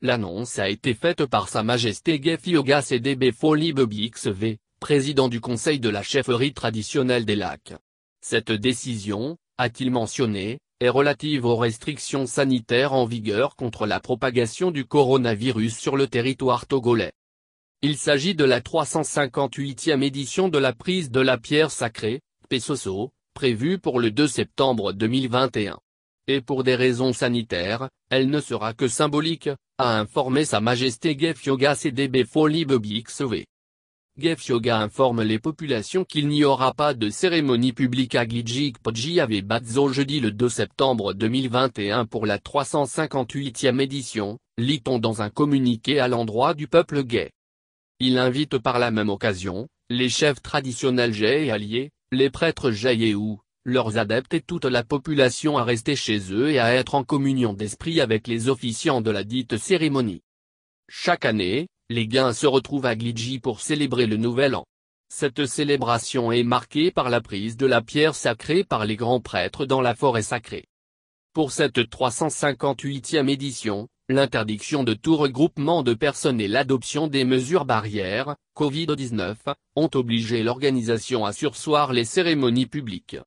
L'annonce a été faite par Sa Majesté Gefioga CDB Foli XV, président du Conseil de la chefferie traditionnelle des lacs. Cette décision, a-t-il mentionné, est relative aux restrictions sanitaires en vigueur contre la propagation du coronavirus sur le territoire togolais. Il s'agit de la 358e édition de la prise de la pierre sacrée, Pesoso, prévue pour le 2 septembre 2021 et pour des raisons sanitaires, elle ne sera que symbolique, a informé Sa Majesté Gefyoga CDB Gef Yoga informe les populations qu'il n'y aura pas de cérémonie publique à Gijik avec Bazo jeudi le 2 septembre 2021 pour la 358e édition, lit-on dans un communiqué à l'endroit du peuple gay. Il invite par la même occasion, les chefs traditionnels jay et alliés, les prêtres Jaeyou ou, leurs adeptes et toute la population à rester chez eux et à être en communion d'esprit avec les officiants de la dite cérémonie. Chaque année, les gains se retrouvent à Gliji pour célébrer le nouvel an. Cette célébration est marquée par la prise de la pierre sacrée par les grands prêtres dans la forêt sacrée. Pour cette 358e édition, l'interdiction de tout regroupement de personnes et l'adoption des mesures barrières, Covid-19, ont obligé l'organisation à sursoir les cérémonies publiques.